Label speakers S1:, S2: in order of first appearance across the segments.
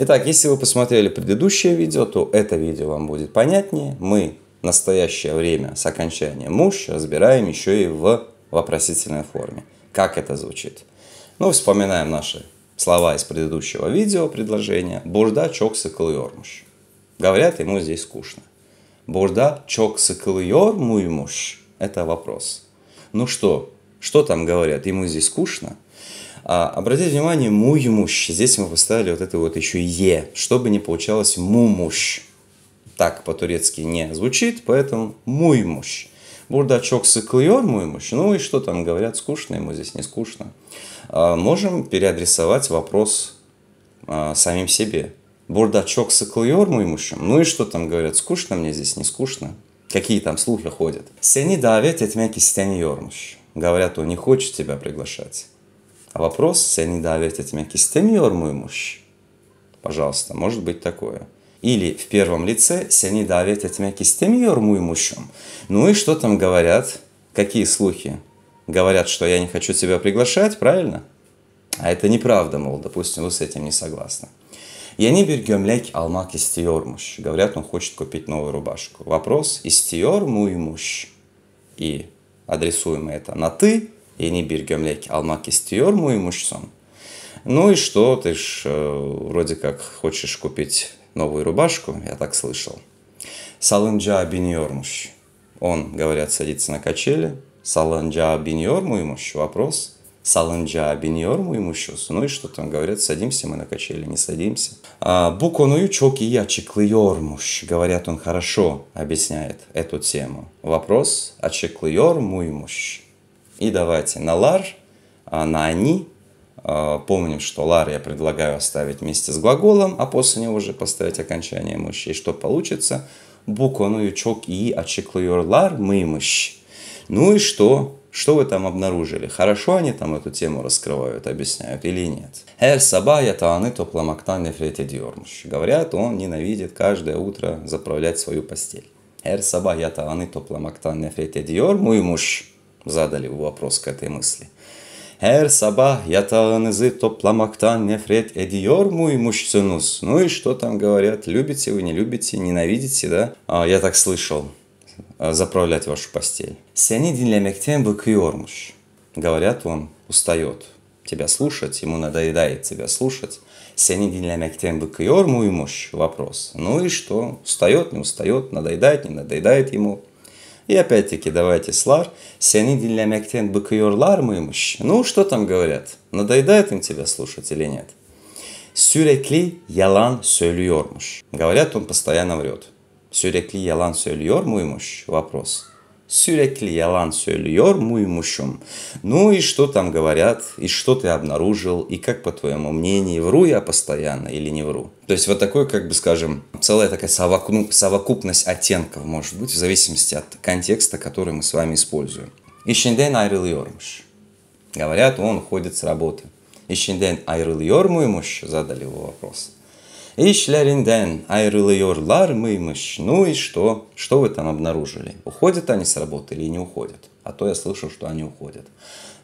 S1: Итак, если вы посмотрели предыдущее видео, то это видео вам будет понятнее. Мы в настоящее время с окончанием «муж» разбираем еще и в вопросительной форме. Как это звучит? Ну, вспоминаем наши слова из предыдущего видео, предложения. Бурда, чок, сыкл, йормуш. Говорят, ему здесь скучно. Бурда, чок, сыкл, йормуймуш. Это вопрос. Ну что, что там говорят? Ему здесь скучно? А, обратите внимание, муй Здесь мы поставили вот это вот еще е, чтобы не получалось мумущ. Так по-турецки не звучит, поэтому муй Бурдачок Burada çok Ну и что там говорят, скучно ему здесь, не скучно. А, можем переадресовать вопрос а, самим себе. Бурдачок çok sıkılıyor Ну и что там говорят, скучно мне здесь, не скучно? Какие там слухи ходят? Сени давет etmek istemiyormuş. Говорят, он не хочет тебя приглашать. А вопрос, seni davet etmek istemiyor muymuş? Пожалуйста, может быть такое. Или в первом лице seni davet etmek istemiyor muymuşum? Ну и что там говорят? Какие слухи? Говорят, что я не хочу тебя приглашать, правильно? А это неправда, мол, допустим, вы с этим не согласны. Я не бергемлек алмак истиормуш. Говорят, он хочет купить новую рубашку. Вопрос истиормуймуш. И адресуемый это на ты, yeni bir gömlek almak istiyor muymuşsun? Ну и что, ты ж э, вроде как хочешь купить новую рубашку, я так слышал. Саланджа биньормуш. Он, говорят, садится на качели. Салынжа биньормуймуш. Вопрос. Салынжа биньормуймушус. Ну и что там, говорят, садимся мы на качели, не садимся. А, Буконую чоки я ячиклыйормуш. Говорят, он хорошо объясняет эту тему. Вопрос. а Ачиклыйормуймуш. И давайте на лар, а на они. А, помним, что лар я предлагаю оставить вместе с глаголом, а после него уже поставить окончание мыши. И что получится? Буквану ючок и очеклюер а лар мымыш. Ну и что? Что вы там обнаружили? Хорошо они там эту тему раскрывают, объясняют или нет? Эр сабая тааны топламактане фретедиормуш. Говорят, он ненавидит каждое утро заправлять свою постель. Эр сабая тааны топламактане фретедиормуй муж задали вопрос к этой мысли. Эр Her sabah yatağınızı toplamaktan nefret ediyor muymuşsunuz? Ну и что там говорят? Любите вы, не любите, ненавидите, да? А, я так слышал. А, заправлять вашу постель. Seni dinlemekten bıkıyormuş. Говорят, он устает тебя слушать, ему надоедает тебя слушать. Seni dinlemekten bıkıyor muymuş? Вопрос. Ну и что? Устает, не устает, надоедает, не надоедает ему. И опять-таки давайте слар. Seni dinlemekten bıkıyorlar mıymış? Ну, что там говорят? Надоедает им тебя слушать или нет? Sürekli ялан söylüyormuş. Говорят, он постоянно врет. Sürekli yalan söylüyor muymuş? Вопрос. Sürekli yalan söylüyor muymuşum. Ну и что там говорят, и что ты обнаружил, и как по твоему мнению, вру я постоянно или не вру. То есть вот такой, как бы скажем, целая такая совокупность оттенков может быть, в зависимости от контекста, который мы с вами используем. İşinden ayrılıyormuş. Говорят, он уходит с работы. İşinden ayrılıyor muymuş? Задали его вопрос. İşlerinden ayrılıyorlar mıymış? Ну и что? Что вы там обнаружили? Уходят они с работы или не уходят? А то я слышал, что они уходят.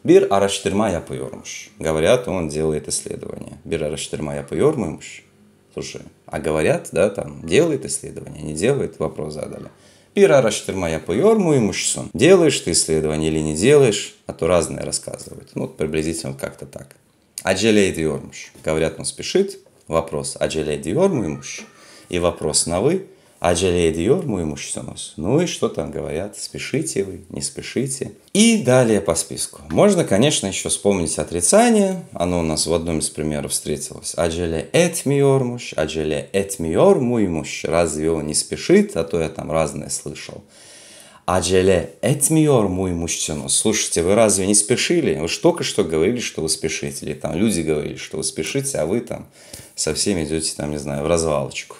S1: Bir araştırma yapıyormuş. Говорят, он делает исследование. Бир Bir araştırma yapıyormuş. Слушай, а говорят, да, там, делает исследование, не делает, вопрос задали. Bir araştırma yapıyor muymuşsun? Делаешь ты исследование или не делаешь? А то разные рассказывают. Ну, приблизительно как-то так. Acele Говорят, он спешит. Вопрос «Аджале диор мой муж?» И вопрос на «Вы?» «Аджале диор мой муж сунос?» Ну и что там говорят? Спешите вы, не спешите. И далее по списку. Можно, конечно, еще вспомнить отрицание. Оно у нас в одном из примеров встретилось. «Аджале эт миор муж?» «Аджале эт миор мой муж?» Разве он не спешит? А то я там разное слышал acele etmiyor muymuşsunuz? Слушайте, вы разве не спешили? Вы же только что говорили, что вы спешите. Или там люди говорили, что вы спешите, а вы там со всеми идете, там, не знаю, в развалочку.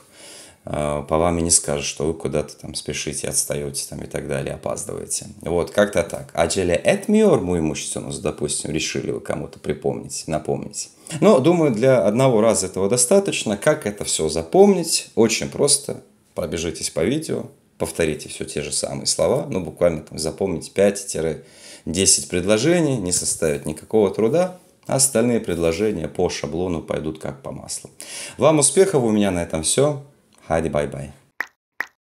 S1: А, по вам и не скажут, что вы куда-то там спешите, отстаете там и так далее, опаздываете. Вот, как-то так. Acele etmiyor muymuşsunuz, допустим, решили вы кому-то припомнить, напомнить. Но, думаю, для одного раза этого достаточно. Как это все запомнить? Очень просто. Пробежитесь по видео, повторите все те же самые слова, но буквально там запомните 5-10 предложений, не составит никакого труда, а остальные предложения по шаблону пойдут как по маслу. Вам успехов, у меня на этом все. Хайди, бай-бай.